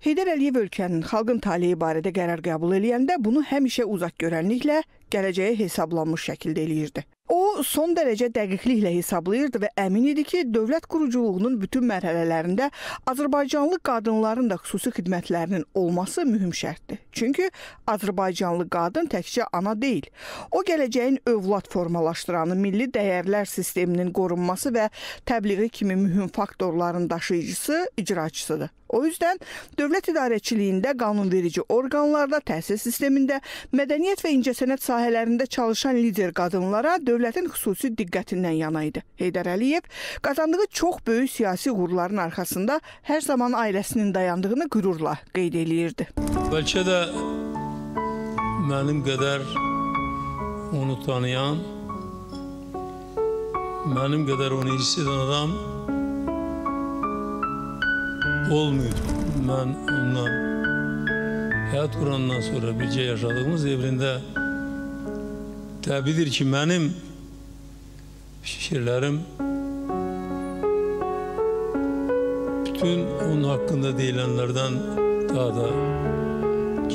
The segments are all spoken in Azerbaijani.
Heydər Əliyev ölkənin xalqın taleyi barədə qərar qəbul eləyəndə bunu həmişə uzaq görənliklə gələcəyə hesablanmış şəkildə eləyirdi. O, son dərəcə dəqiqliklə hesablayırdı və əmin idi ki, dövlət quruculuğunun bütün mərhələlərində azərbaycanlı qadınların da xüsusi xidmətlərinin olması mühüm şərtdir. Çünki azərbaycanlı qadın təkcə ana deyil. O, gələcəyin övlad formalaşdıranı, milli dəyərlər sisteminin qorunması və təbliği kimi mühüm faktorların daşıyıcısı, icraçısıdır. O üzdən dövlət idarəçiliyində, qanunverici orqanlarda, təhsil sistemində, mədəniyyət və incəsənət sahələrində çalışan lider qadınlara dövlətin xüsusi diqqətindən yana idi. Heydər Əliyev qazandığı çox böyük siyasi uğurların arxasında hər zaman ailəsinin dayandığını qürurla qeyd eləyirdi. Bəlkə də mənim qədər onu tanıyan, mənim qədər onu hiss edən adam olmuyor. Ben ondan hayat Kur'an'dan sonra birce yaşadığımız evrinde tabidir ki benim şiirlerim bütün onun hakkında deyilenlerden daha da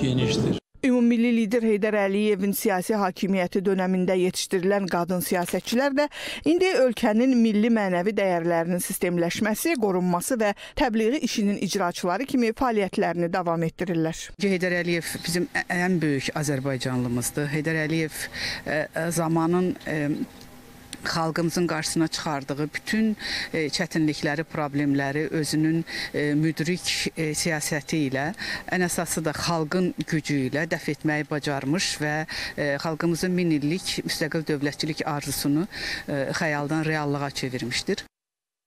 geniştir. Ümummilli lider Heydər Əliyevin siyasi hakimiyyəti dönəmində yetişdirilən qadın siyasətçilər də indi ölkənin milli mənəvi dəyərlərinin sistemləşməsi, qorunması və təbliği işinin icraçıları kimi fəaliyyətlərini davam etdirirlər. Heydər Əliyev bizim ən böyük Azərbaycanlımızdır. Heydər Əliyev e, e, zamanın e, xalqımızın qarşısına çıxardığı bütün e, çətinlikləri, problemləri özünün e, müdrik e, siyasəti ilə, ən əsası da xalqın gücü ilə dəf etməyi bacarmış və xalqımızın min illik müstəqil dövlətçilik arzusunu xəyaldan reallığa çevirmişdir.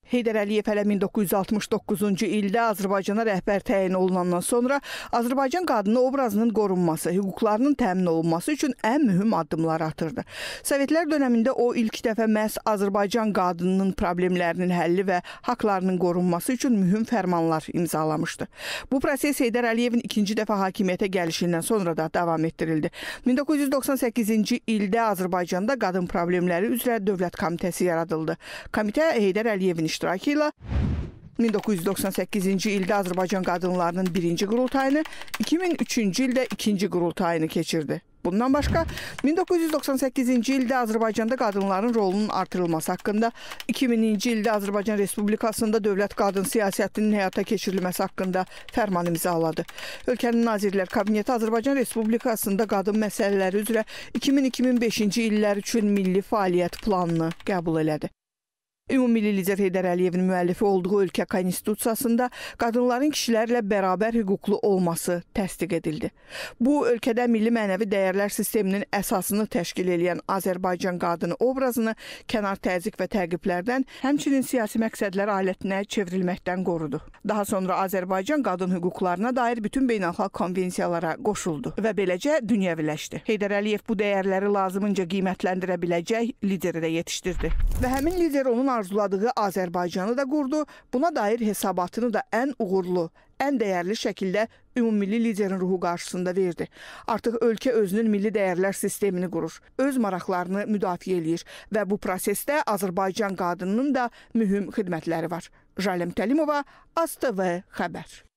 Heydər Əliyev hələ 1969-cu ildə Azərbaycana rəhbər təyin olunandan sonra Azərbaycan qadını obrazının qorunması, hüquqlarının təmin olunması üçün ən mühüm addımlar atırdı. Sovetlər dövründə o ilk dəfə məhz Azərbaycan qadınının problemlərinin həlli və haqqlarının qorunması üçün mühüm fərmanlar imzalamışdı. Bu proses Heydər Əliyevin ikinci dəfə hakimiyyətə gəlişindən sonra da davam etdirildi. 1998-ci ildə Azərbaycanda qadın problemləri üzrə Dövlət Komitəsi yaradıldı. Komitə Heydər Əliyevin iştirakı ilə 1998-ci ildə Azərbaycan qadınlarının birinci qurultayını, 2003-cü ildə ikinci qurultayını keçirdi. Bundan başqa 1998-ci ildə Azərbaycanda qadınların rolunun artırılması haqqında, 2000-ci ildə Azərbaycan Respublikasında dövlət qadın siyasətinin həyata keçirilməsi haqqında fərman imzaladı. Ölkənin Nazirlər Kabineti Azərbaycan Respublikasında qadın məsələləri üzrə 2000-2005-ci illər üçün milli fəaliyyət planını qəbul elədi. Ümummilli lider Heydər Əliyevin müəllifi olduğu ölkə konstitusiyasında qadınların kişilərlə bərabər hüquqlu olması təsdiq edildi. Bu ölkədə milli mənəvi dəyərlər sisteminin əsasını təşkil edən Azərbaycan qadını obrazını kənar təzyiq və təqiblərdən, həmçinin siyasi məqsədlər alətinə çevrilməkdən qorudu. Daha sonra Azərbaycan qadın hüquqlarına dair bütün beynəlxalq konvensiyalara qoşuldu və beləcə dünyəviləşdi. Heydər Əliyev bu dəyərləri lazımınca qiymətləndirə biləcək lideri də yetişdirdi. Və həmin lider onun arzuladığı Azərbaycanı da qurdu, buna dair hesabatını da ən uğurlu, ən dəyərli şəkildə ümummilli liderin ruhu qarşısında verdi. Artıq ölkə özünün milli dəyərlər sistemini qurur, öz maraqlarını müdafiə eləyir və bu prosesdə Azərbaycan qadınının da mühüm xidmətləri var. Jalem Təlimova, ASTV xəbər.